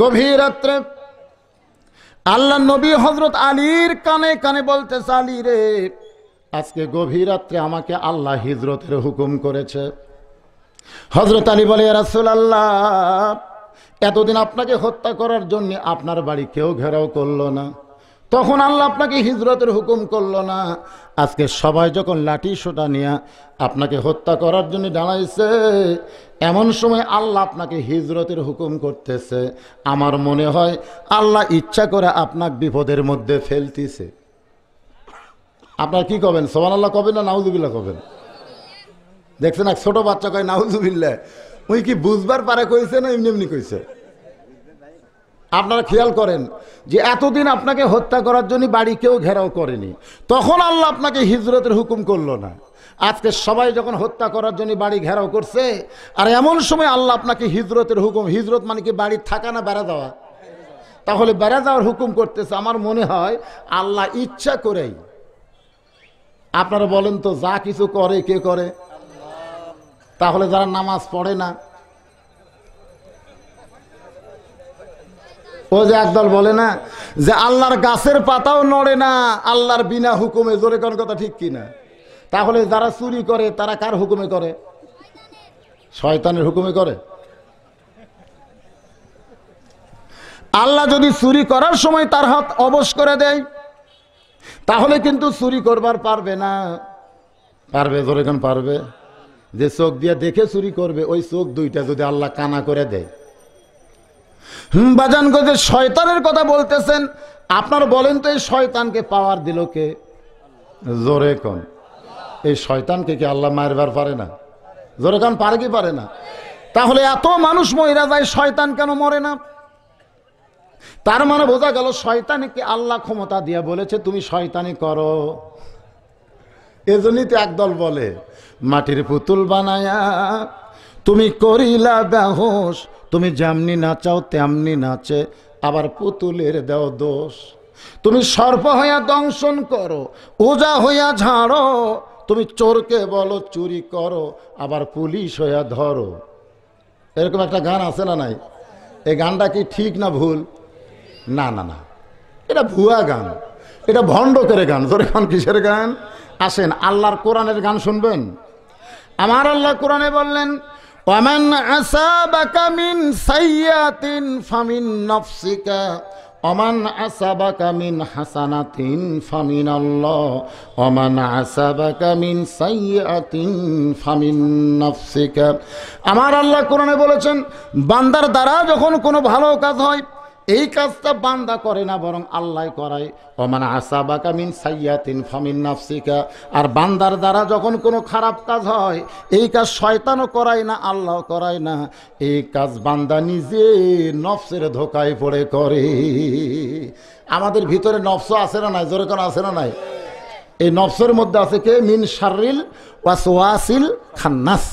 গভীর রাত্রে আল্লাহ নবী হজরত আলীর কানে কানে বলতে চালি রে আজকে গভীর রাত্রে আমাকে আল্লাহ হিজরতের হুকুম করেছে হজরত আলী বলে রাসুল আল্লাহ এতদিন আপনাকে হত্যা করার জন্য আপনার বাড়ি কেউ ঘেরাও করলো না তখন আল্লাহ আপনাকে হিজরতের হুকুম করলো না আজকে সবাই যখন লাঠি সোটা নিয়ে আপনাকে হত্যা করার জন্য দাঁড়াইছে এমন সময় আল্লাহ আপনাকে হিজরতের হুকুম করতেছে আমার মনে হয় আল্লাহ ইচ্ছা করে আপনাকে বিপদের মধ্যে ফেলতেছে আপনার কি কবেন সোমান আল্লাহ কবেন না নাউজুবিল্লা কবেন দেখছেন এক ছোট বাচ্চা কয় নাউজুবিল্লা ওই কি বুঝবার পারে কইছে না এমনি এমনি কইছে আপনারা খেয়াল করেন যে এতদিন আপনাকে হত্যা করার জন্য বাড়ি কেউ ঘেরাও করেনি তখন আল্লাহ আপনাকে হিজরতের হুকুম করলো না আজকে সবাই যখন হত্যা করার জন্য বাড়ি ঘেরাও করছে আর এমন সময় আল্লাহ আপনাকে হিজরতের হুকুম হিজরত মানে কি বাড়ি থাকা না বেড়া যাওয়া তাহলে বেড়া যাওয়ার হুকুম করতেছে আমার মনে হয় আল্লাহ ইচ্ছা করেই আপনারা বলেন তো যা কিছু করে কে করে তাহলে যারা নামাজ পড়ে না ও যে একদল বলে না যে আল্লাহর গাছের পাতাও নড়ে না আল্লাহর বিনা হুকুমে জোরে কোন কথা ঠিক কিনা তাহলে যারা চুরি করে তারা কার হুকুমে করে শয়তানের হুকুমে করে আল্লাহ যদি চুরি করার সময় তার হাত অবশ করে দেয় তাহলে কিন্তু চুরি করবার পারবে না পারবে ধরে পারবে যে চোখ দিয়ে দেখে চুরি করবে ওই চোখ দুইটা যদি আল্লাহ কানা করে দেয় বাজান যে শয়তানের কথা বলতেছেন আপনার বলেন তো এই শয়তানকে পাওয়ার দিল কে জোরে কন এই শয়তানকে কি আল্লাহ মারবার পারে না জোরে কন পারে কি পারে না তাহলে এত মানুষ মহিলা যায় শয়তান কেন মরে না তার মানে বোঝা গেল শয়তানকে আল্লাহ ক্ষমতা দিয়ে বলেছে তুমি শয়তানি করো এজন্যই তো একদল বলে মাটির পুতুল বানায়া তুমি করিলা বেহস তুমি যেমনি নাচাও তেমনি নাচে আবার পুতুলের দেও দোষ তুমি সর্প হইয়া দংশন করো ওজা হইয়া ঝাড়ো তুমি চোরকে বলো চুরি করো আবার পুলিশ হইয়া ধরো এরকম একটা গান আছে না নাই এই গানটা কি ঠিক না ভুল না না না এটা ভুয়া গান এটা ভণ্ড করে গান ধরে খান কিসের গান আসেন আল্লাহর কোরআনের গান শুনবেন আমার আল্লাহ কোরআনে বললেন ওমান আসাবাকামিন সাইয়াতিন ফামিন নফসিকা ওমান আসাবাকামিন হাসানাতিন ফামিন আল্লাহ ওমান আসাবাকামিন সাইয়াতিন ফামিন নফসিকা আমার আল্লাহ কোরআনে বলেছেন বান্দার দ্বারা যখন কোনো ভালো কাজ হয় এই কাজটা বান্দা করে না বরং আল্লাহ করায় অমান আসা বাকা মিন সাইয়াতিন ফামিন নাফসিকা আর বান্দার দ্বারা যখন কোনো খারাপ কাজ হয় এই কাজ শয়তানও করায় না আল্লাহ করায় না এই কাজ বান্দা নিজে নফসের ধোকায় পড়ে করে আমাদের ভিতরে নফস আছে না নাই জোরে কোনো আছে না নাই এই নফসের মধ্যে আছে কে মিন বা সোয়াসিল খান্নাস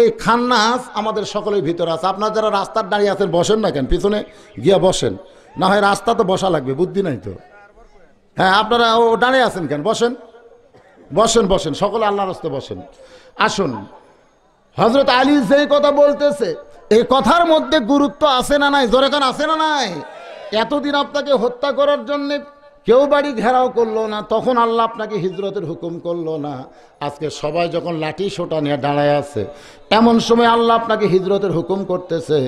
এই খান্নাস আমাদের সকলের ভিতরে আছে আপনার যারা রাস্তার দাঁড়িয়ে আছেন বসেন না কেন পিছনে গিয়া বসেন না হয় রাস্তা তো বসা লাগবে বুদ্ধি নাই তো হ্যাঁ আপনারা ও দাঁড়িয়ে আছেন কেন বসেন বসেন বসেন সকলে আল্লাহর হস্তে বসেন আসুন হজরত আলী যে কথা বলতেছে এই কথার মধ্যে গুরুত্ব আছে না নাই জোরে কান আছে না নাই এতদিন আপনাকে হত্যা করার জন্যে কেউ বাড়ি ঘেরাও করলো না তখন আল্লাহ আপনাকে হিজরতের হুকুম করলো না আজকে সবাই যখন লাঠি সোটা নিয়ে দাঁড়ায় আছে এমন সময় আল্লাহ আপনাকে হিজরতের হুকুম করতেছে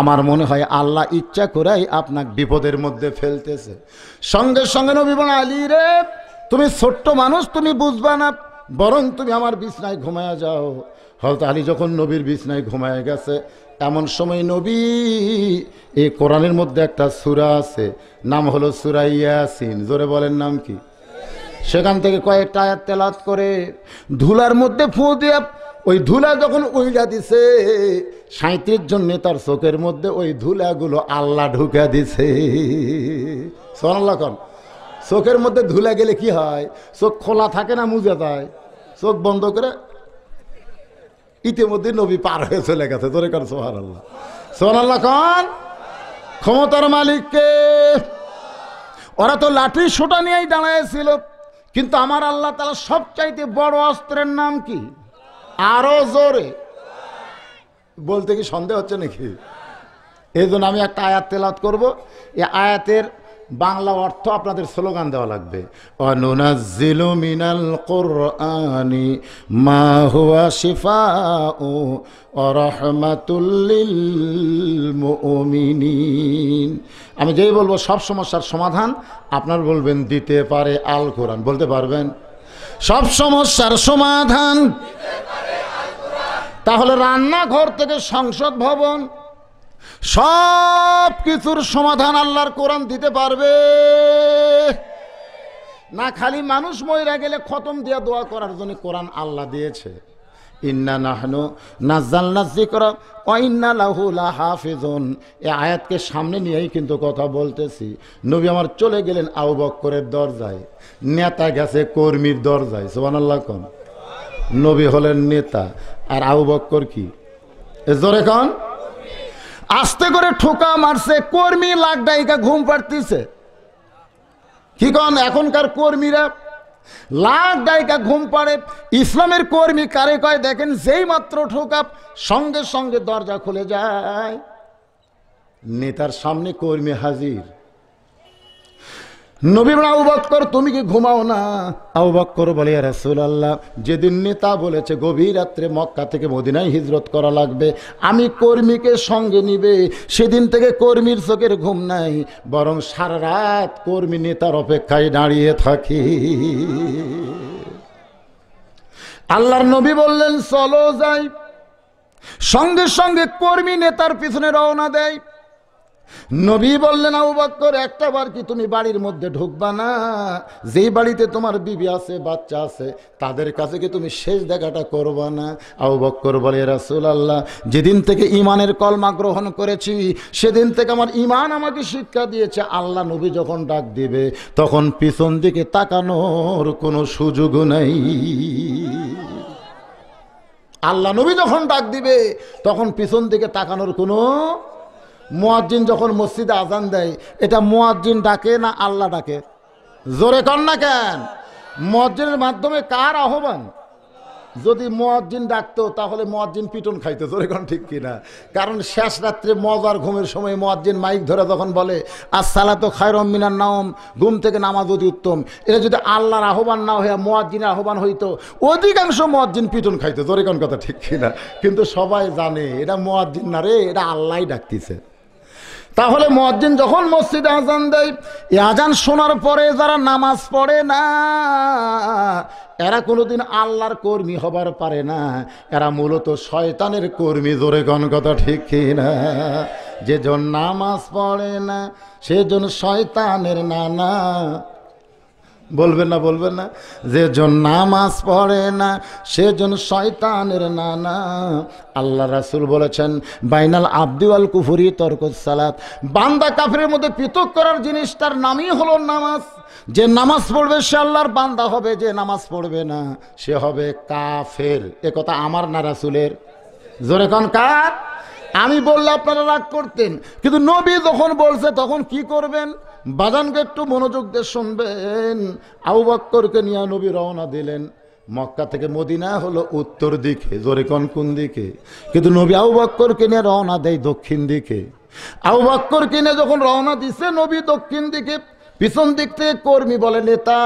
আমার মনে হয় আল্লাহ ইচ্ছা করেই আপনাকে বিপদের মধ্যে ফেলতেছে সঙ্গে সঙ্গে নবীবন আলী রে তুমি ছোট্ট মানুষ তুমি বুঝবা না বরং তুমি আমার বিছনায় ঘুমায়া যাও হয়তো আলী যখন নবীর বিছনায় ঘুমায় গেছে এমন সময় নবী এই কোরআনের মধ্যে একটা সুরা আছে নাম হলো সুরা ইয়াসিন জোরে বলেন নাম কি সেখান থেকে কয়েকটা আয়াত তেলাত করে ধুলার মধ্যে ফু দিয়ে ওই ধুলা যখন উইলা দিছে সাঁত্রিশ জন নেতার চোখের মধ্যে ওই ধুলাগুলো আল্লাহ ঢুকে দিছে সরল্লা কন চোখের মধ্যে ধুলে গেলে কি হয় চোখ খোলা থাকে না মুজে যায় চোখ বন্ধ করে ইতিমধ্যে নবী পার হয়ে চলে গেছে তোরে কর সোহার আল্লাহ সোহার আল্লাহ কন ক্ষমতার মালিককে ওরা তো লাঠি সোটা নিয়েই দাঁড়াইছিল কিন্তু আমার আল্লাহ তালা সবচাইতে বড় অস্ত্রের নাম কি আরো জোরে বলতে কি সন্দেহ হচ্ছে নাকি এই জন্য আমি একটা আয়াত তেলাত করবো এই আয়াতের বাংলা অর্থ আপনাদের স্লোগান দেওয়া লাগবে অনুনাজিলু মিনাল কোরআনি মা হুয়া শিফা ও মুমিনিন আমি যেই বলবো সব সমস্যার সমাধান আপনার বলবেন দিতে পারে আল কোরআন বলতে পারবেন সব সমস্যার সমাধান তাহলে রান্নাঘর থেকে সংসদ ভবন সব কিছুর সমাধান আল্লাহর কোরআন দিতে পারবে না খালি মানুষ ময়রা গেলে খতম দিয়া দোয়া করার জন্য কোরআন আল্লাহ দিয়েছে ইন্না নাহনু নাজাল্লা জিকর অইন্না লাহুলা হাফিজুন এ আয়াতকে সামনে নিয়েই কিন্তু কথা বলতেছি নবী আমার চলে গেলেন আউ বক্করের দরজায় নেতা গেছে কর্মীর দরজায় সোবানাল্লাহ কন নবী হলেন নেতা আর আউ বক্কর কি এ জোরে কন আস্তে করে ঠোকা মারছে কর্মী লাখ ডাইকা ঘুম পাড়তিছে কি কন এখনকার কর্মীরা লাখ ডাইকা ঘুম পাড়ে ইসলামের কর্মী কারে কয় দেখেন যেই মাত্র ঠোকা সঙ্গে সঙ্গে দরজা খুলে যায় নেতার সামনে কর্মী হাজির নবী আবু বক্কর তুমি কি ঘুমাও না আবু বক্কর বলে রাসুল আল্লাহ যেদিন নেতা বলেছে গভীর রাত্রে মক্কা থেকে মদিনায় হিজরত করা লাগবে আমি কর্মীকে সঙ্গে নিবে সেদিন থেকে কর্মীর চোখের ঘুম নাই বরং সারা রাত কর্মী নেতার অপেক্ষায় দাঁড়িয়ে থাকি আল্লাহর নবী বললেন চলো যাই সঙ্গে সঙ্গে কর্মী নেতার পিছনে রওনা দেয় নবী বললেন আবুবাক্কর একটা বার কি তুমি বাড়ির মধ্যে ঢুকবা না যেই বাড়িতে তোমার বিবি আছে বাচ্চা আছে তাদের কাছে কি তুমি শেষ দেখাটা করবা না আবুবাক্কর বলে রাসুল আল্লাহ যেদিন থেকে ইমানের কলমা গ্রহণ করেছি সেদিন থেকে আমার ইমান আমাকে শিক্ষা দিয়েছে আল্লাহ নবী যখন ডাক দিবে তখন পিছন দিকে তাকানোর কোনো সুযোগ নেই আল্লাহ নবী যখন ডাক দিবে তখন পিছন দিকে তাকানোর কোনো মোয়াজ্জিন যখন মসজিদে আজান দেয় এটা মোয়াজ্জিন ডাকে না আল্লাহ ডাকে জোরে কর না কেন মোয়াজ্জিনের মাধ্যমে কার আহ্বান যদি মোয়াজ্জিন ডাকতো তাহলে মোয়াজ্জিন পিটন খাইতো জোরে কন ঠিক কিনা কারণ শেষ রাত্রে মজার ঘুমের সময় মোয়াজ্জিন মাইক ধরে যখন বলে আর সালা তো খায়রম মিনার নাওম ঘুম থেকে নামাজ অতি উত্তম এটা যদি আল্লাহর আহ্বান না হয়ে মোয়াজ্জিনের আহ্বান হইতো অধিকাংশ মোয়াজ্জিন পিটন খাইতো জোরে কন কথা ঠিক কিনা কিন্তু সবাই জানে এটা মোয়াজ্জিন না রে এটা আল্লাহ ডাকতেছে তাহলে মসজিদ যখন মসজিদে আজান দেয় এই আজান শোনার পরে যারা নামাজ পড়ে না এরা কোনোদিন আল্লাহর কর্মী হবার পারে না এরা মূলত শয়তানের কর্মী জোরে গণ কথা ঠিক না যেজন নামাজ পড়ে না সেজন শয়তানের নানা বলবেন না বলবেন না যেজন নামাজ পড়ে না জন শয়তানের নানা আল্লাহ রাসুল বলেছেন বাইনাল আব্দুয়াল কুফুরি তর্ক সালাত বান্দা কাফের মধ্যে পৃথক করার জিনিসটার নামই হলো নামাজ যে নামাজ পড়বে সে আল্লাহর বান্দা হবে যে নামাজ পড়বে না সে হবে কাফের এ কথা আমার না রাসুলের জোরে কন কার আমি বললে আপনারা রাগ করতেন কিন্তু নবী যখন বলছে তখন কি করবেন বাজানকে একটু মনোযোগ দিয়ে শুনবেন আউ বক্করকে নিয়ে নবী রওনা দিলেন মক্কা থেকে মদিনা হলো উত্তর দিকে জোরে কোন কোন দিকে কিন্তু নবী আউ বক্করকে নিয়ে রওনা দেয় দক্ষিণ দিকে আউ কিনে যখন রওনা দিছে নবী দক্ষিণ দিকে পিছন দিক থেকে কর্মী বলে নেতা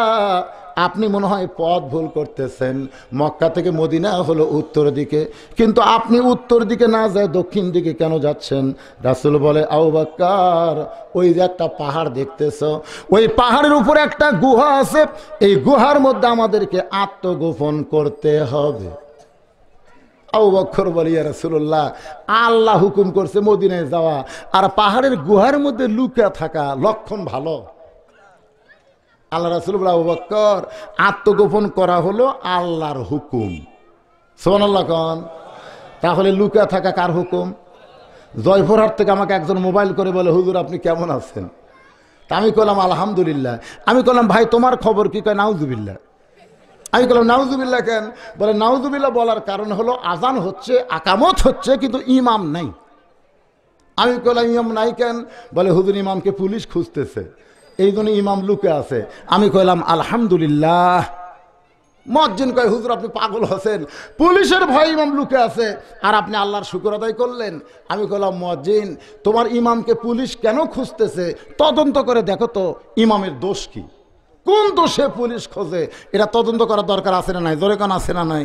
আপনি মনে হয় পথ ভুল করতেছেন মক্কা থেকে মদিনা হলো উত্তর দিকে কিন্তু আপনি উত্তর দিকে না যায় দক্ষিণ দিকে কেন যাচ্ছেন রাসুল বলে আউ বাক্কার ওই যে একটা পাহাড় দেখতেছ ওই পাহাড়ের উপরে একটা গুহা আছে এই গুহার মধ্যে আমাদেরকে আত্মগোপন করতে হবে বলি আল্লাহ হুকুম করছে মদিনায় যাওয়া আর পাহাড়ের গুহার মধ্যে লুকা থাকা লক্ষণ ভালো আল্লাহ রাসুল বলা আত্মগোপন করা হলো আল্লাহর হুকুম আল্লাহ কন তাহলে লুকা থাকা কার হুকুম জয়পুরহাট থেকে আমাকে একজন মোবাইল করে বলে হুজুর আপনি কেমন আছেন তা আমি করলাম আলহামদুলিল্লাহ আমি করলাম ভাই তোমার খবর কি কয় নাউজুবিল্লা আমি কলাম নাউজুবিল্লা কেন বলে নাউজুবিল্লা বলার কারণ হলো আজান হচ্ছে আকামত হচ্ছে কিন্তু ইমাম নাই আমি কলাম ইমাম নাই কেন বলে হুজুর ইমামকে পুলিশ খুঁজতেছে এই জন্য ইমাম লুকে আছে আমি কইলাম আলহামদুলিল্লাহ মজ্জিন কয় হুজুর আপনি পাগল হোসেন পুলিশের ভয় ইমাম লুকে আছে আর আপনি আল্লাহর শুকুর আদায় করলেন আমি কইলাম মজ্জিন তোমার ইমামকে পুলিশ কেন খুঁজতেছে তদন্ত করে দেখো তো ইমামের দোষ কি কোন দোষে পুলিশ খোঁজে এটা তদন্ত করার দরকার আছে না নাই জোরে কেন আছে না নাই